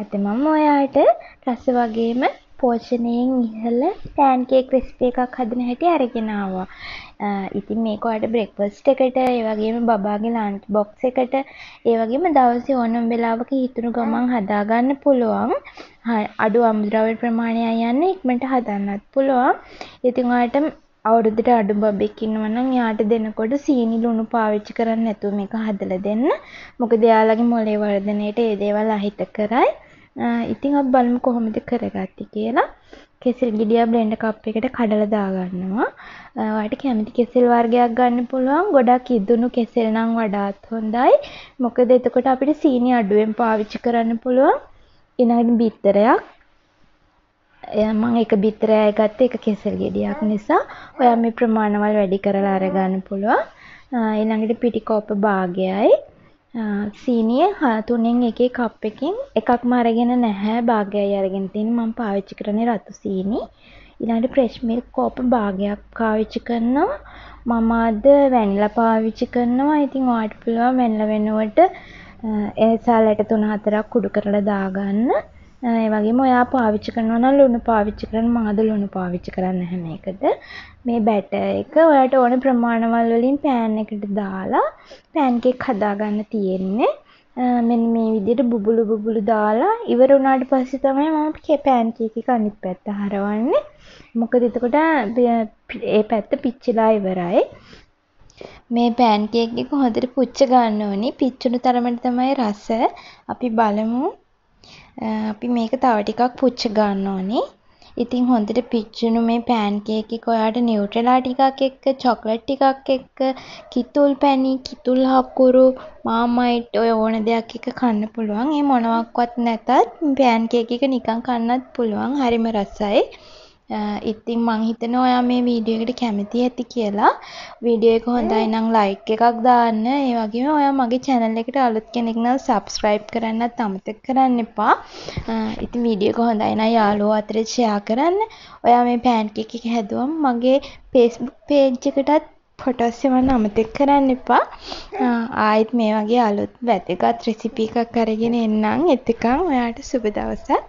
අද මම ඔයාට රස වගේම පෝෂණයෙන් ඉහළ පෑන්කේක් රෙසිපි එකක් හදන හැටි අරගෙන ආවා. ඉතින් මේක ඔයාලට බ්‍රෙක්ෆාස්ට් එකට, ඒ වගේම බබාගේ ලන්ච් බොක්ස් එකට, ඒ වගේම දවසේ ඕනම වෙලාවක හිතුණු ගමන් හදා ගන්න පුළුවන්. අඩු අමුද්‍රව්‍ය ප්‍රමාණයක් යන්න ඉක්මනට හදන්නත් පුළුවන්. ඉතින් ඔයාලට අවුරුද්දට අඩු බබෙක් ඉන්නවා නම් යාට දෙනකොට සීනි ලුණු පාවිච්චි කරන්නේ නැතුව මේක හදලා දෙන්න. මොකද එයාලගේ මොළේ වර්ධනයට ඒ දේවල් අහිත කරයි. ඉතින් අප බලමු කොහොමද කරගත්තේ කියලා. කෙසෙල් ගෙඩිය බ්ලෙන්ඩර් කප් එකට කඩලා දාගන්නවා. ඔයාලට කැමති කෙසෙල් වර්ගයක් ගන්න පුළුවන්. ගොඩක් ඉදුණු කෙසෙල් නම් වඩාත් හොඳයි. මොකද එතකොට අපිට සීනි අඩුවෙන් පාවිච්චි කරන්න පුළුවන්. ඊළඟට බිත්තරයක් මං එක බිත්තරයයි ගත්තේ එක කෙසෙල් ගෙඩියක් නිසා ඔයා මේ ප්‍රමාණවල් වැඩි කරලා අරගන්න පුළුවන් ඊළඟට පිටිකෝප භාගයයි සීනිය හ තුනෙන් එකේ කප් එකෙන් එකක්ම අරගෙන නැහැ භාගයයි අරගෙන තියෙන මම පාවිච්චි කරන්නේ රතු සීනි ඊළඟට ෆ්‍රෙෂ් මිල්ක් කෝප භාගයක් පාවිච්චි කරනවා මම අද වැනිලා පාවිච්චි කරනවා ඉතින් ඔයාලට පුළුවන් වැනිලා වෙනුවට ඒ සැලට තුන හතරක් කුඩු කරලා දාගන්න ඒ වගේම ඔයා පාවිච්චි කරනවා නම් ලුණු පාවිච්චි කරන්න මම අද ලුණු පාවිච්චි කරන්නේ නැහැ මේකට. මේ බැටර් එක ඔයාට ඕන ප්‍රමාණවල් වලින් පෑන් එකට දාලා පෑන් කේක් හදාගන්න තියෙන්නේ. මෙන්න මේ විදිහට බුබුලු බුබුලු දාලා ඉවර වුණාට පස්සේ තමයි මම පෑන් කේක් එක අනිත් පැත්ත හරවන්නේ. මොකද එතකොට ඒ පැත්ත පිච්චිලා ඉවරයි. මේ පෑන්කේක් එක හොඳට පුච්ච ගන්න ඕනි. පිච්චුණු තරමට තමයි රස. අපි බලමු. අපි මේක තව ටිකක් පුච්ච ගන්න ඕනේ. ඉතින් හොඳට පිච්චුණු මේ පෑන් කේක් එක ඔයාට නිව්ට්‍රලා ටිකක් එක්ක චොක්ලට් ටිකක් එක්ක කිතුල් පැණි කිතුල් හකුරු මාමයිට් ඔය ඕන දෙයක් එක්ක කන්න පුළුවන්. ඒ මොනවත්වත් නැතත් පෑන් කේක් එක නිකන් කන්නත් පුළුවන්. හරිම රසයි. ඉතින් මං හිතනවා ඔයා මේ වීඩියෝ එකට කැමති ඇති කියලා. වීඩියෝ එක හොඳයි නම් ලයික් එකක් දාන්න. ඒ වගේම ඔයා මගේ channel එකට අලුත් කෙනෙක් නම් subscribe කරන්නත් අමතක කරන්න එපා. ඉතින් වීඩියෝ එක හොඳයි නම් යාළුවෝ අතර share කරන්න. ඔයා මේ pancake එක හැදුවම මගේ Facebook page එකටත් ෆොටෝස් එවන්න අමතක කරන්න එපා. ආයෙත් මේ වගේ අලුත් වැදගත් රෙසිපි එකක් අරගෙන එන්නම්. එතකන් ඔයාට සුබ දවසක්.